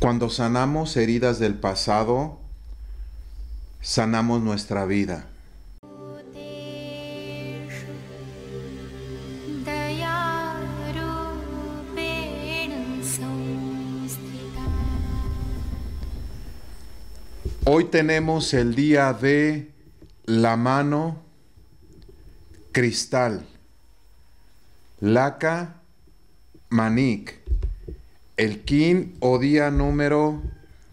Cuando sanamos heridas del pasado, sanamos nuestra vida. Hoy tenemos el día de la mano, cristal, laca, manic. El kin o día número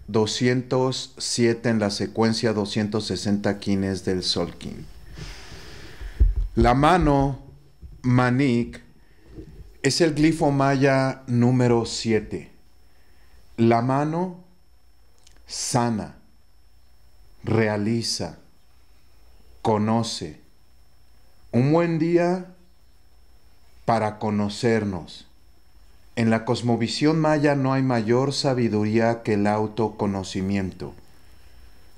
207 en la secuencia 260 kines del sol kin. La mano manik es el glifo maya número 7. La mano sana, realiza, conoce. Un buen día para conocernos en la cosmovisión maya no hay mayor sabiduría que el autoconocimiento.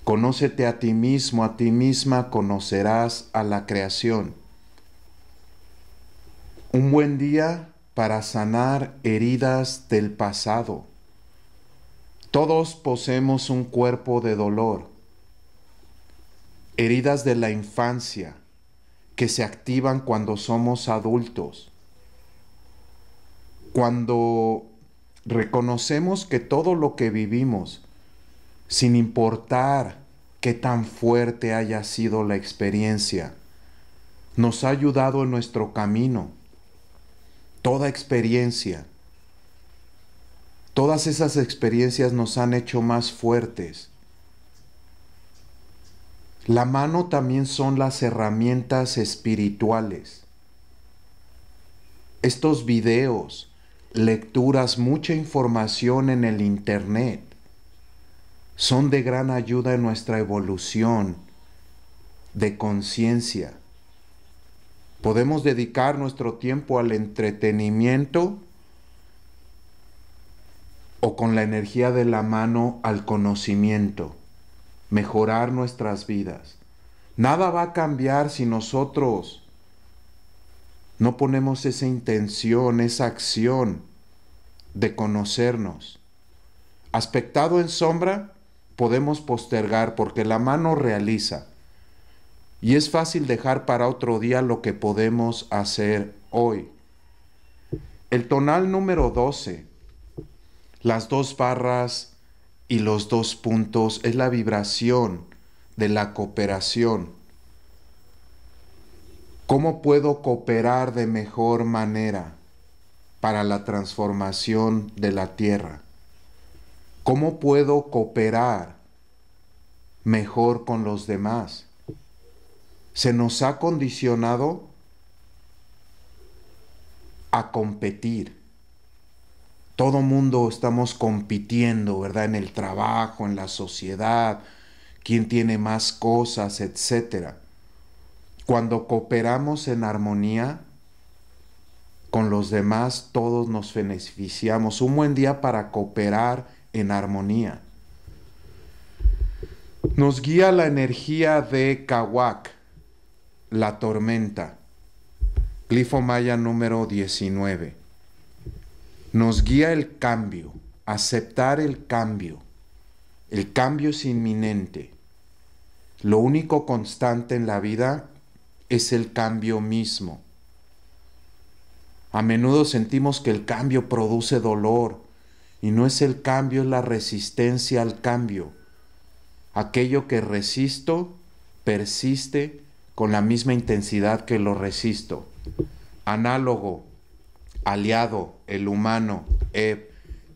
Conócete a ti mismo, a ti misma conocerás a la creación. Un buen día para sanar heridas del pasado. Todos poseemos un cuerpo de dolor, heridas de la infancia que se activan cuando somos adultos cuando reconocemos que todo lo que vivimos, sin importar qué tan fuerte haya sido la experiencia, nos ha ayudado en nuestro camino. Toda experiencia, todas esas experiencias nos han hecho más fuertes. La mano también son las herramientas espirituales. Estos videos, lecturas, mucha información en el Internet son de gran ayuda en nuestra evolución de conciencia. Podemos dedicar nuestro tiempo al entretenimiento o con la energía de la mano al conocimiento, mejorar nuestras vidas. Nada va a cambiar si nosotros no ponemos esa intención, esa acción de conocernos. Aspectado en sombra, podemos postergar porque la mano realiza. Y es fácil dejar para otro día lo que podemos hacer hoy. El tonal número 12, las dos barras y los dos puntos es la vibración de la cooperación. ¿Cómo puedo cooperar de mejor manera para la transformación de la tierra? ¿Cómo puedo cooperar mejor con los demás? Se nos ha condicionado a competir. Todo mundo estamos compitiendo, ¿verdad? En el trabajo, en la sociedad, quién tiene más cosas, etcétera cuando cooperamos en armonía con los demás, todos nos beneficiamos. Un buen día para cooperar en armonía. Nos guía la energía de Kawak, la tormenta. Glifo Maya número 19. Nos guía el cambio, aceptar el cambio. El cambio es inminente. Lo único constante en la vida es el cambio mismo. A menudo sentimos que el cambio produce dolor y no es el cambio, es la resistencia al cambio. Aquello que resisto persiste con la misma intensidad que lo resisto. Análogo, aliado, el humano, Eb,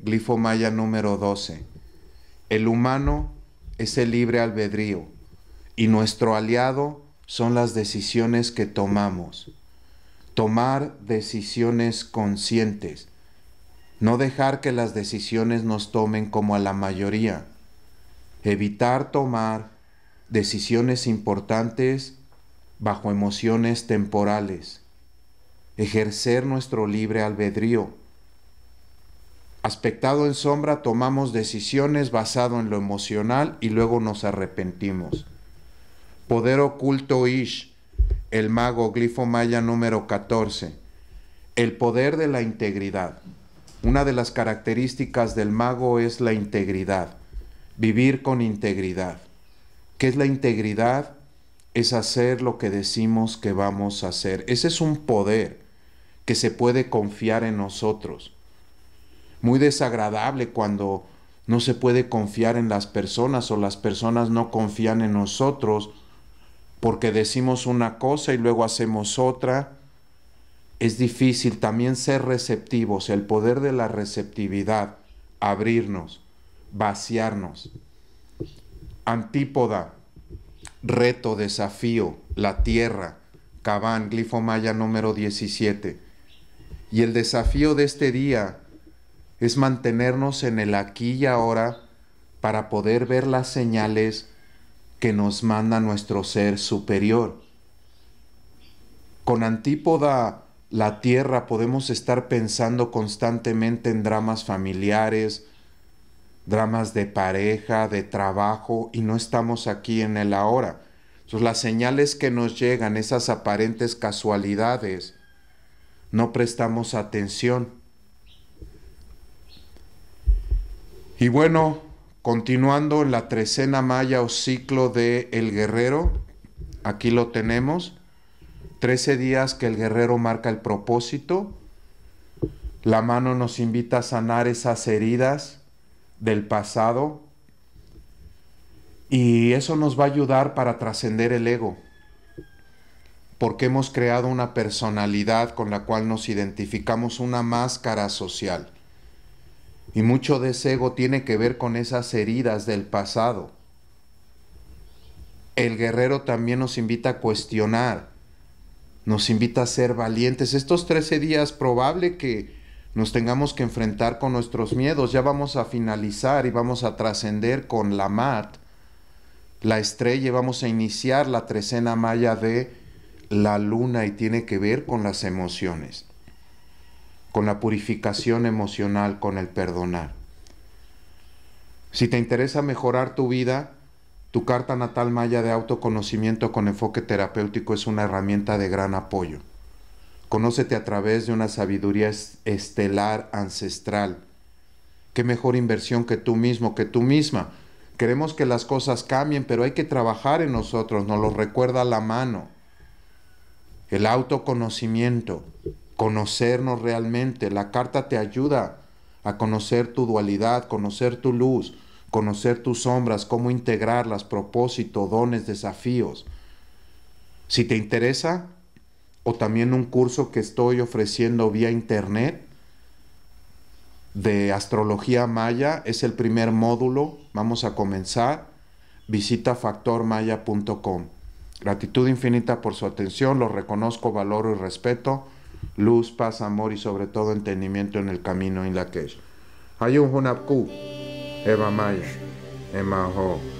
glifo maya número 12. El humano es el libre albedrío y nuestro aliado son las decisiones que tomamos. Tomar decisiones conscientes. No dejar que las decisiones nos tomen como a la mayoría. Evitar tomar decisiones importantes bajo emociones temporales. Ejercer nuestro libre albedrío. Aspectado en sombra tomamos decisiones basado en lo emocional y luego nos arrepentimos. Poder oculto Ish, el mago glifo maya número 14. El poder de la integridad. Una de las características del mago es la integridad. Vivir con integridad. ¿Qué es la integridad? Es hacer lo que decimos que vamos a hacer. Ese es un poder que se puede confiar en nosotros. Muy desagradable cuando no se puede confiar en las personas o las personas no confían en nosotros porque decimos una cosa y luego hacemos otra. Es difícil también ser receptivos, el poder de la receptividad, abrirnos, vaciarnos. Antípoda, reto, desafío, la tierra, Cabán, glifo maya número 17. Y el desafío de este día es mantenernos en el aquí y ahora para poder ver las señales que nos manda nuestro ser superior. Con antípoda la tierra podemos estar pensando constantemente en dramas familiares, dramas de pareja, de trabajo, y no estamos aquí en el ahora. Entonces las señales que nos llegan, esas aparentes casualidades, no prestamos atención. Y bueno, Continuando en la trecena maya o ciclo de El Guerrero, aquí lo tenemos. trece días que el guerrero marca el propósito. La mano nos invita a sanar esas heridas del pasado. Y eso nos va a ayudar para trascender el ego. Porque hemos creado una personalidad con la cual nos identificamos una máscara social. Y mucho de ese ego tiene que ver con esas heridas del pasado. El guerrero también nos invita a cuestionar, nos invita a ser valientes. Estos 13 días probable que nos tengamos que enfrentar con nuestros miedos. Ya vamos a finalizar y vamos a trascender con la mat, la estrella, vamos a iniciar la trecena maya de la luna y tiene que ver con las emociones con la purificación emocional, con el perdonar. Si te interesa mejorar tu vida, tu carta natal maya de autoconocimiento con enfoque terapéutico es una herramienta de gran apoyo. Conócete a través de una sabiduría estelar ancestral. Qué mejor inversión que tú mismo, que tú misma. Queremos que las cosas cambien, pero hay que trabajar en nosotros, nos lo recuerda la mano. El autoconocimiento conocernos realmente. La carta te ayuda a conocer tu dualidad, conocer tu luz, conocer tus sombras, cómo integrarlas, propósito, dones, desafíos. Si te interesa, o también un curso que estoy ofreciendo vía internet de astrología maya, es el primer módulo, vamos a comenzar. Visita factormaya.com. Gratitud infinita por su atención, lo reconozco, valoro y respeto luz, paz, amor y sobre todo entendimiento en el camino en la que es. un Hunapku, Eva Ema Ho.